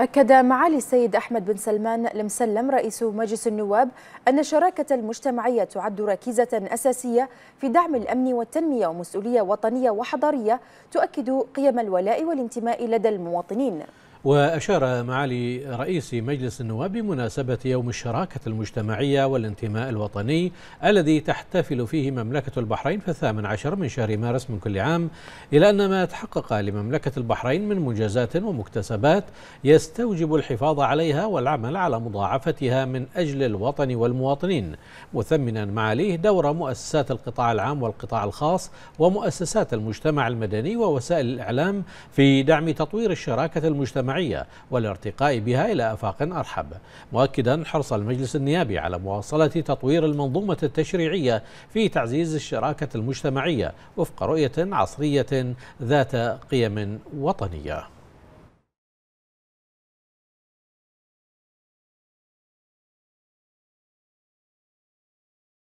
أكد معالي السيد أحمد بن سلمان المسلم رئيس مجلس النواب أن الشراكة المجتمعية تعد ركيزة أساسية في دعم الأمن والتنمية ومسؤولية وطنية وحضارية تؤكد قيم الولاء والانتماء لدى المواطنين وأشار معالي رئيس مجلس النواب بمناسبة يوم الشراكة المجتمعية والانتماء الوطني الذي تحتفل فيه مملكة البحرين في الثامن عشر من شهر مارس من كل عام إلى أن ما تحقق لمملكة البحرين من منجزات ومكتسبات يستوجب الحفاظ عليها والعمل على مضاعفتها من أجل الوطن والمواطنين مثمنا معاليه دور مؤسسات القطاع العام والقطاع الخاص ومؤسسات المجتمع المدني ووسائل الإعلام في دعم تطوير الشراكة المجتمعية الجماعية والارتقاء بها إلى آفاق أرحب مؤكدا حرص المجلس النيابي على مواصلة تطوير المنظومة التشريعية في تعزيز الشراكة المجتمعية وفق رؤية عصرية ذات قيم وطنية